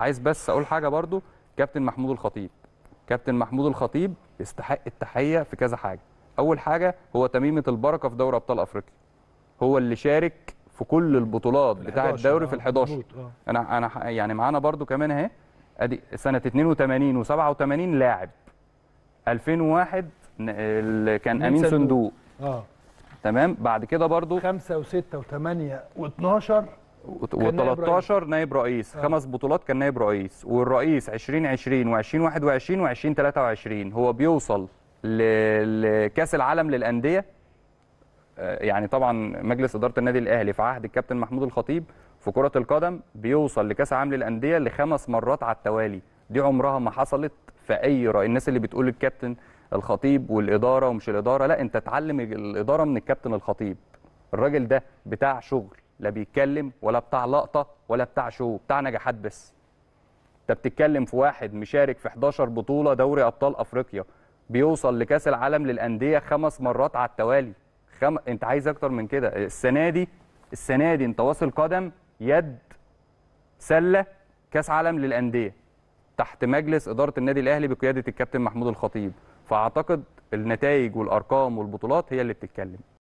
عايز بس اقول حاجه برضو كابتن محمود الخطيب كابتن محمود الخطيب يستحق التحيه في كذا حاجه اول حاجه هو تميمه البركه في دوري ابطال افريقيا هو اللي شارك في كل البطولات بتاعه الدوري آه، في ال11 آه. انا انا يعني معانا برضو كمان اهي ادي سنه 82 و87 لاعب 2001 كان امين صندوق اه تمام بعد كده برضو 5 و6 و8 و12 و13 نائب رئيس آه. خمس بطولات كان نائب رئيس والرئيس 2020 و2021 و2023 هو بيوصل لكاس العالم للانديه آه، يعني طبعا مجلس اداره النادي الاهلي في عهد الكابتن محمود الخطيب في كره القدم بيوصل لكاس العالم للانديه لخمس مرات على التوالي دي عمرها ما حصلت في اي رأي الناس اللي بتقول الكابتن الخطيب والاداره ومش الاداره لا انت اتعلم الاداره من الكابتن الخطيب الراجل ده بتاع شغل لا بيتكلم ولا بتاع لقطه ولا بتاع شو بتاع نجاحات بس انت بتتكلم في واحد مشارك في 11 بطوله دوري ابطال افريقيا بيوصل لكاس العالم للانديه خمس مرات على التوالي خم... انت عايز اكتر من كده السنه دي السنه دي انت واصل قدم يد سله كاس عالم للانديه تحت مجلس اداره النادي الاهلي بقياده الكابتن محمود الخطيب فاعتقد النتائج والارقام والبطولات هي اللي بتتكلم